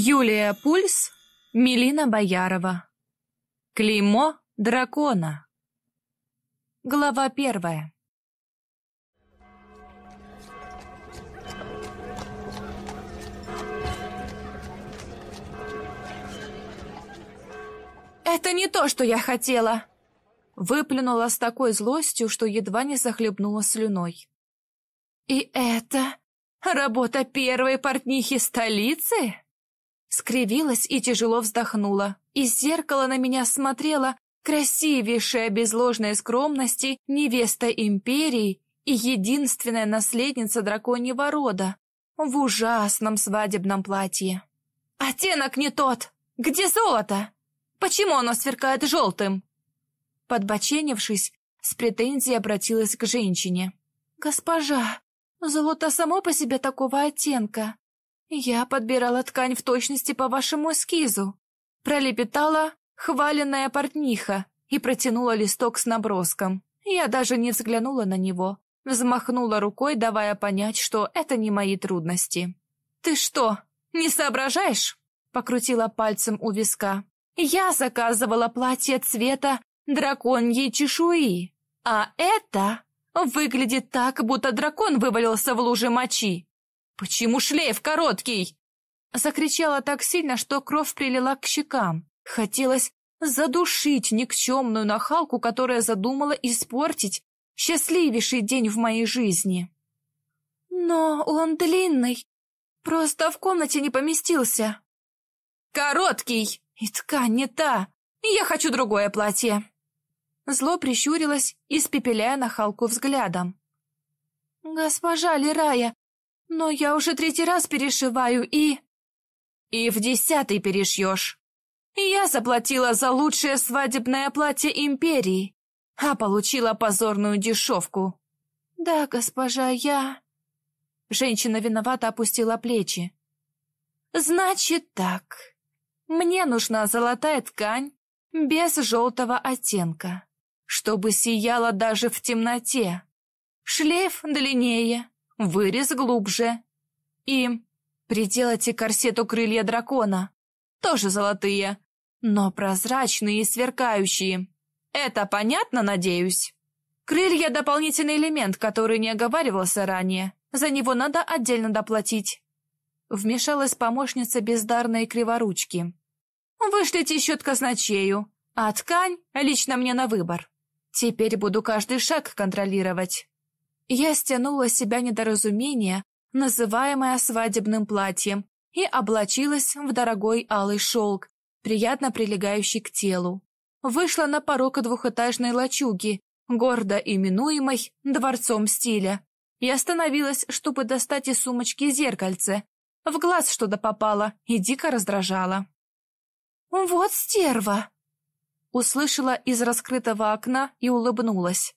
Юлия Пульс, Милина Боярова. Клеймо дракона. Глава первая. «Это не то, что я хотела!» Выплюнула с такой злостью, что едва не захлебнула слюной. «И это работа первой портнихи столицы?» Скривилась и тяжело вздохнула. Из зеркала на меня смотрела красивейшая без ложной скромности невеста империи и единственная наследница драконьего рода в ужасном свадебном платье. «Оттенок не тот! Где золото? Почему оно сверкает желтым?» Подбоченившись, с претензией обратилась к женщине. «Госпожа, золото само по себе такого оттенка. «Я подбирала ткань в точности по вашему эскизу», — пролепетала хваленная портниха и протянула листок с наброском. Я даже не взглянула на него, взмахнула рукой, давая понять, что это не мои трудности. «Ты что, не соображаешь?» — покрутила пальцем у виска. «Я заказывала платье цвета драконьей чешуи, а это выглядит так, будто дракон вывалился в луже мочи». «Почему шлейф короткий?» Закричала так сильно, что кровь прилила к щекам. Хотелось задушить никчемную нахалку, которая задумала испортить счастливейший день в моей жизни. «Но он длинный, просто в комнате не поместился». «Короткий! И ткань не та! Я хочу другое платье!» Зло прищурилась, испепеляя нахалку взглядом. «Госпожа Лирая, «Но я уже третий раз перешиваю и...» «И в десятый перешьешь!» «Я заплатила за лучшее свадебное платье империи, а получила позорную дешевку!» «Да, госпожа, я...» Женщина виновато опустила плечи. «Значит так. Мне нужна золотая ткань без желтого оттенка, чтобы сияла даже в темноте. Шлейф длиннее, вырез глубже. И приделайте корсету крылья дракона, тоже золотые, но прозрачные и сверкающие. Это понятно, надеюсь? Крылья — дополнительный элемент, который не оговаривался ранее. За него надо отдельно доплатить. Вмешалась помощница бездарной криворучки. «Вышлите счет казначею, а ткань — лично мне на выбор. Теперь буду каждый шаг контролировать». Я стянула с себя недоразумение, называемое свадебным платьем, и облачилась в дорогой алый шелк, приятно прилегающий к телу. Вышла на порог двухэтажной лачуги, гордо именуемой «дворцом стиля», и остановилась, чтобы достать из сумочки зеркальце. В глаз что-то попало и дико раздражало. «Вот стерва!» Услышала из раскрытого окна и улыбнулась.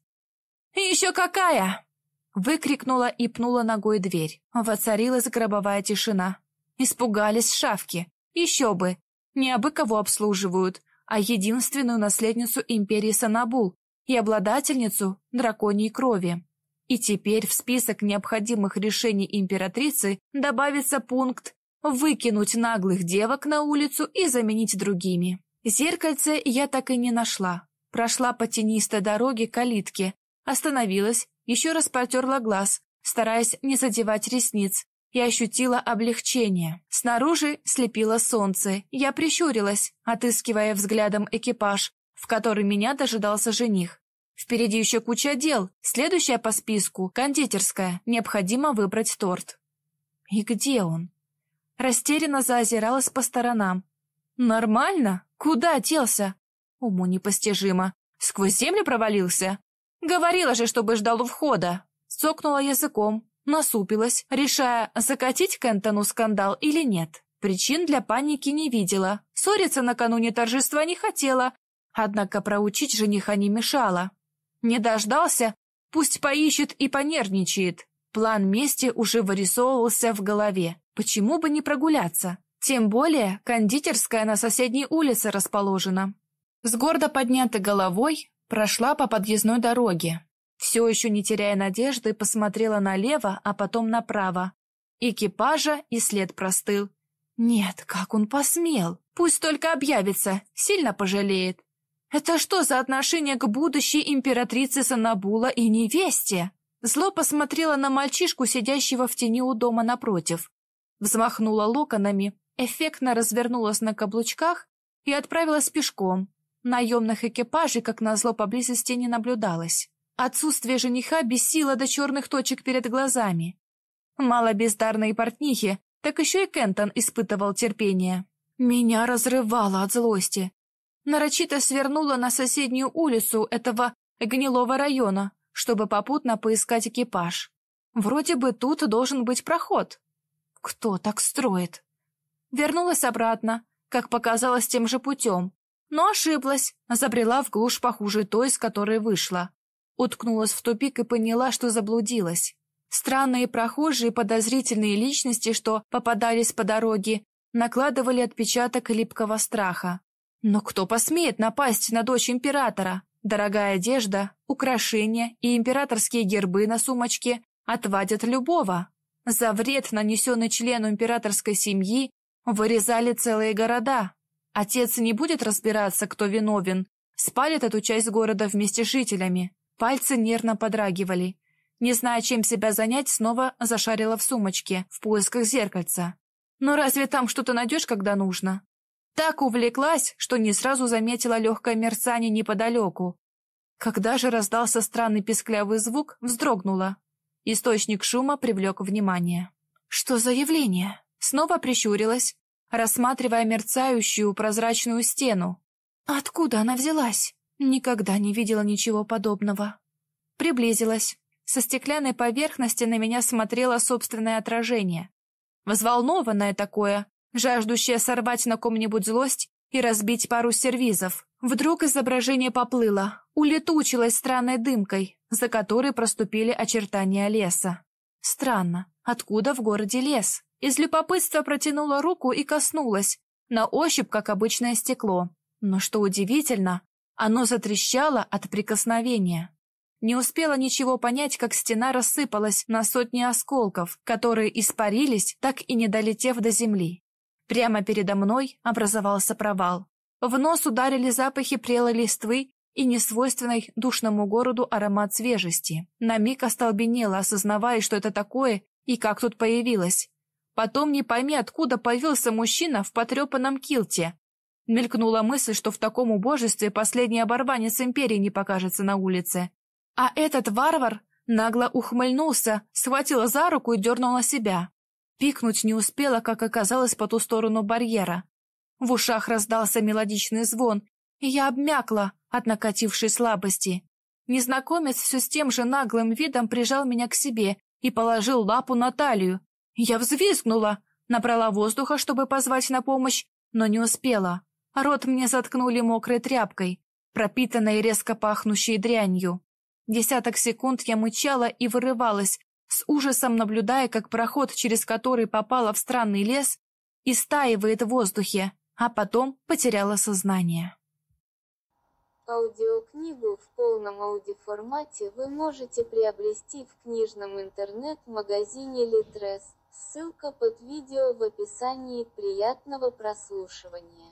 «Еще какая!» Выкрикнула и пнула ногой дверь. Воцарилась гробовая тишина. Испугались шавки. Еще бы! Не абы кого обслуживают, а единственную наследницу империи Санабул и обладательницу драконьей крови. И теперь в список необходимых решений императрицы добавится пункт «Выкинуть наглых девок на улицу и заменить другими». Зеркальце я так и не нашла. Прошла по тенистой дороге калитки, остановилась еще раз протерла глаз, стараясь не задевать ресниц. Я ощутила облегчение. Снаружи слепило солнце. Я прищурилась, отыскивая взглядом экипаж, в который меня дожидался жених. Впереди еще куча дел. Следующая по списку — кондитерская. Необходимо выбрать торт. И где он? Растерянно заозиралась по сторонам. Нормально? Куда делся? Уму непостижимо. Сквозь землю провалился? Говорила же, чтобы ждал у входа. Сокнула языком, насупилась, решая, закатить к скандал или нет. Причин для паники не видела. Ссориться накануне торжества не хотела, однако проучить жениха не мешала. Не дождался, пусть поищет и понервничает. План мести уже вырисовывался в голове. Почему бы не прогуляться? Тем более кондитерская на соседней улице расположена. С гордо поднятой головой Прошла по подъездной дороге, все еще не теряя надежды, посмотрела налево, а потом направо. Экипажа и след простыл. Нет, как он посмел? Пусть только объявится, сильно пожалеет. Это что за отношение к будущей императрице Санабула и невесте? Зло посмотрела на мальчишку, сидящего в тени у дома напротив. Взмахнула локонами, эффектно развернулась на каблучках и отправилась пешком, Наемных экипажей, как назло, поблизости не наблюдалось. Отсутствие жениха бесило до черных точек перед глазами. Мало бездарные портнихи, так еще и Кентон испытывал терпение. Меня разрывало от злости. Нарочито свернула на соседнюю улицу этого гнилого района, чтобы попутно поискать экипаж. Вроде бы тут должен быть проход. Кто так строит? Вернулась обратно, как показалось тем же путем, но ошиблась, забрела в глушь похуже той, с которой вышла. Уткнулась в тупик и поняла, что заблудилась. Странные прохожие подозрительные личности, что попадались по дороге, накладывали отпечаток липкого страха. Но кто посмеет напасть на дочь императора? Дорогая одежда, украшения и императорские гербы на сумочке отвадят любого. За вред, нанесенный члену императорской семьи, вырезали целые города, Отец не будет разбираться, кто виновен. Спалит эту часть города вместе с жителями. Пальцы нервно подрагивали. Не зная, чем себя занять, снова зашарила в сумочке, в поисках зеркальца. Но разве там что-то найдешь, когда нужно? Так увлеклась, что не сразу заметила легкое мерцание неподалеку. Когда же раздался странный песклявый звук, вздрогнула. Источник шума привлек внимание. «Что за явление?» Снова прищурилась, рассматривая мерцающую прозрачную стену. Откуда она взялась? Никогда не видела ничего подобного. Приблизилась. Со стеклянной поверхности на меня смотрело собственное отражение. Взволнованное такое, жаждущее сорвать на ком-нибудь злость и разбить пару сервизов. Вдруг изображение поплыло, улетучилось странной дымкой, за которой проступили очертания леса. Странно, откуда в городе лес? Из любопытства протянула руку и коснулась. На ощупь, как обычное стекло. Но что удивительно, оно затрещало от прикосновения. Не успела ничего понять, как стена рассыпалась на сотни осколков, которые испарились, так и не долетев до земли. Прямо передо мной образовался провал. В нос ударили запахи прелой листвы и несвойственной душному городу аромат свежести. На миг остолбенела, осознавая, что это такое и как тут появилось. Потом не пойми, откуда появился мужчина в потрепанном килте. Мелькнула мысль, что в таком убожестве последний оборванец империи не покажется на улице. А этот варвар нагло ухмыльнулся, схватила за руку и дернула себя. Пикнуть не успела, как оказалось по ту сторону барьера. В ушах раздался мелодичный звон, и я обмякла от накатившей слабости. Незнакомец все с тем же наглым видом прижал меня к себе и положил лапу на талию, я взвизгнула, набрала воздуха, чтобы позвать на помощь, но не успела. Рот мне заткнули мокрой тряпкой, пропитанной резко пахнущей дрянью. Десяток секунд я мычала и вырывалась, с ужасом наблюдая, как проход, через который попала в странный лес, истаивает в воздухе, а потом потеряла сознание. Аудиокнигу в полном аудиоформате вы можете приобрести в книжном интернет-магазине Литрес. Ссылка под видео в описании. Приятного прослушивания.